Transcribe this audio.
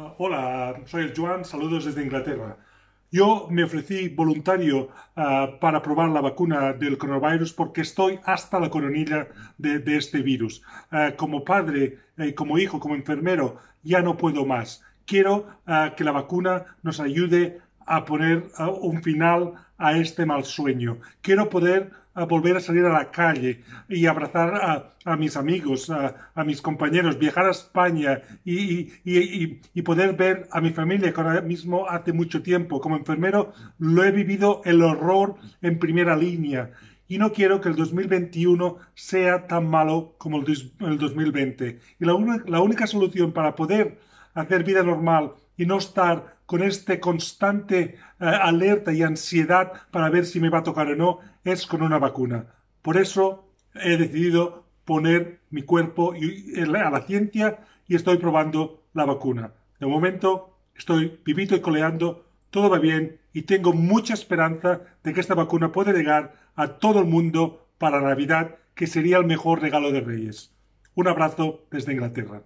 Ah, hola, soy el Joan, saludos desde Inglaterra. Yo me ofrecí voluntario ah, para probar la vacuna del coronavirus porque estoy hasta la coronilla de, este virus. Ah, como padre, eh, como hijo, como enfermero, ya no puedo más. Quiero que la vacuna nos ayude a poner un final a este mal sueño. Quiero poder a volver a salir a la calle y abrazar a, mis amigos, a, mis compañeros, viajar a España y, poder ver a mi familia que ahora mismo hace mucho tiempo. Como enfermero lo he vivido el horror en primera línea y no quiero que el 2021 sea tan malo como el, 2020. Y la única solución para poder hacer vida normal y no estar con este constante eh, alerta y ansiedad para ver si me va a tocar o no, es con una vacuna. Por eso he decidido poner mi cuerpo a la ciencia y estoy probando la vacuna. De momento estoy vivito y coleando, todo va bien y tengo mucha esperanza de que esta vacuna puede llegar a todo el mundo para Navidad, que sería el mejor regalo de Reyes. Un abrazo desde Inglaterra.